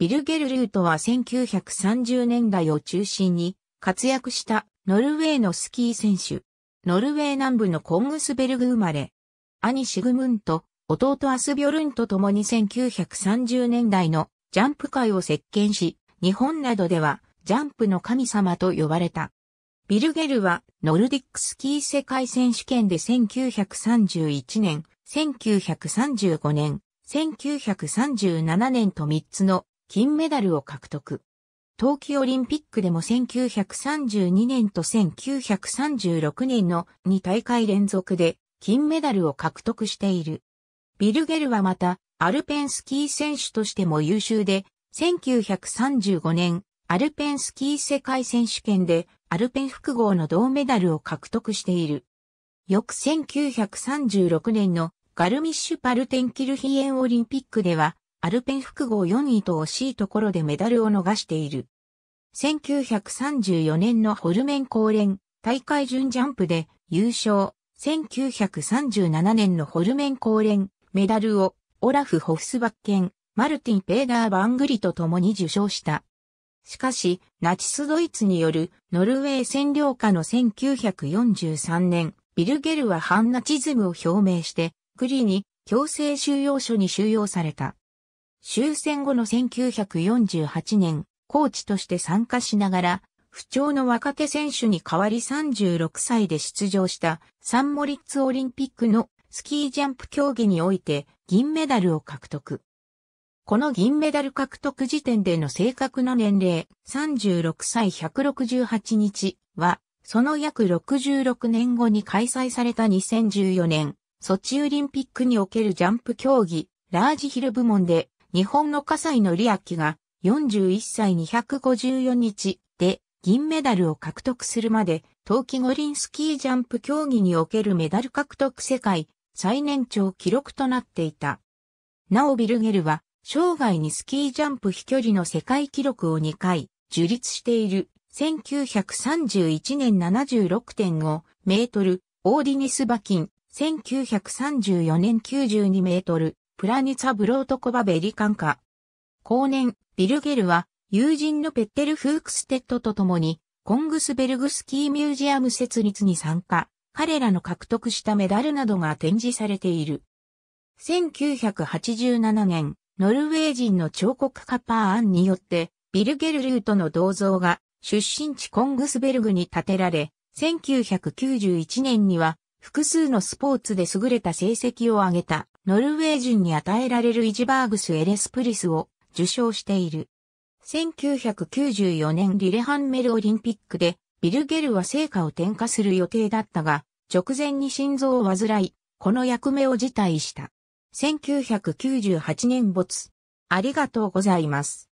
ビルゲル・ルートは1930年代を中心に活躍したノルウェーのスキー選手。ノルウェー南部のコングスベルグ生まれ。兄シグムント、弟アスビョルンと共に1930年代のジャンプ界を席巻し、日本などではジャンプの神様と呼ばれた。ビルゲルはノルディックスキー世界選手権で1931年、1935年、1937年と3つの金メダルを獲得。冬季オリンピックでも1932年と1936年の2大会連続で金メダルを獲得している。ビルゲルはまたアルペンスキー選手としても優秀で、1935年アルペンスキー世界選手権でアルペン複合の銅メダルを獲得している。翌1936年のガルミッシュパルテンキルヒエンオリンピックではアルペン複合4位と惜しいところでメダルを逃している。1934年のホルメン公連大会準ジャンプで優勝。1937年のホルメン公連メダルをオラフ・ホフスバッケン、マルティン・ペーダー・バングリと共に受賞した。しかし、ナチスドイツによるノルウェー占領下の1943年、ビルゲルは反ナチズムを表明して、グリに強制収容所に収容された。終戦後の1948年、コーチとして参加しながら、不調の若手選手に代わり36歳で出場したサンモリッツオリンピックのスキージャンプ競技において銀メダルを獲得。この銀メダル獲得時点での正確な年齢36歳168日は、その約66年後に開催された2014年、ソチオリンピックにおけるジャンプ競技、ラージヒル部門で日本の笠井のりあきが41歳254日で銀メダルを獲得するまで、冬季五輪スキージャンプ競技におけるメダル獲得世界最年長記録となっていた。なおビルゲルは、生涯にスキージャンプ飛距離の世界記録を2回、樹立している1931年76.5メートル、オーディニス・バキン、1934年92メートル、プラニツァブロートコバベリカンカ。後年、ビルゲルは、友人のペッテル・フークステッドと共に、コングスベルグスキーミュージアム設立に参加。彼らの獲得したメダルなどが展示されている。1987年、ノルウェー人の彫刻家パーアンによって、ビルゲルルートの銅像が出身地コングスベルグに建てられ、1991年には複数のスポーツで優れた成績を上げた。ノルウェー人に与えられるイジバーグス・エレスプリスを受賞している。1994年リレハンメルオリンピックでビルゲルは成果を転嫁する予定だったが、直前に心臓を患い、この役目を辞退した。1998年没。ありがとうございます。